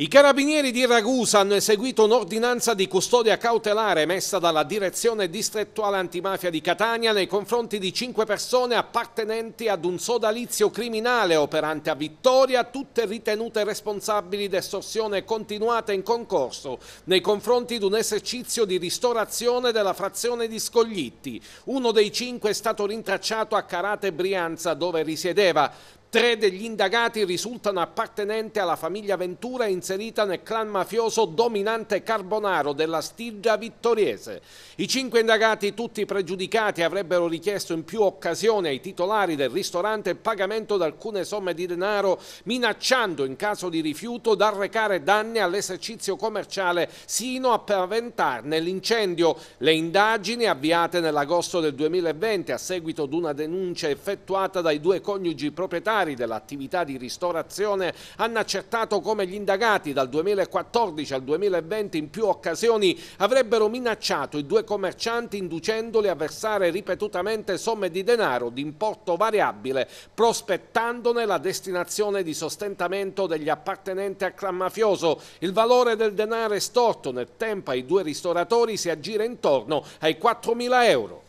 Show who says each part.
Speaker 1: I carabinieri di Ragusa hanno eseguito un'ordinanza di custodia cautelare emessa dalla direzione distrettuale antimafia di Catania nei confronti di cinque persone appartenenti ad un sodalizio criminale operante a Vittoria, tutte ritenute responsabili di estorsione continuata in concorso nei confronti di un esercizio di ristorazione della frazione di Scoglitti. Uno dei cinque è stato rintracciato a Carate Brianza dove risiedeva. Tre degli indagati risultano appartenenti alla famiglia Ventura inserita nel clan mafioso dominante Carbonaro della Stirgia Vittoriese. I cinque indagati, tutti pregiudicati, avrebbero richiesto in più occasioni ai titolari del ristorante il pagamento di alcune somme di denaro, minacciando in caso di rifiuto di arrecare danni all'esercizio commerciale sino a paventarne l'incendio. Le indagini avviate nell'agosto del 2020 a seguito di una denuncia effettuata dai due coniugi proprietari beneficiari dell'attività di ristorazione hanno accertato come gli indagati dal 2014 al 2020 in più occasioni avrebbero minacciato i due commercianti inducendoli a versare ripetutamente somme di denaro di importo variabile, prospettandone la destinazione di sostentamento degli appartenenti al clan mafioso. Il valore del denaro estorto nel tempo ai due ristoratori si aggira intorno ai 4.000 euro.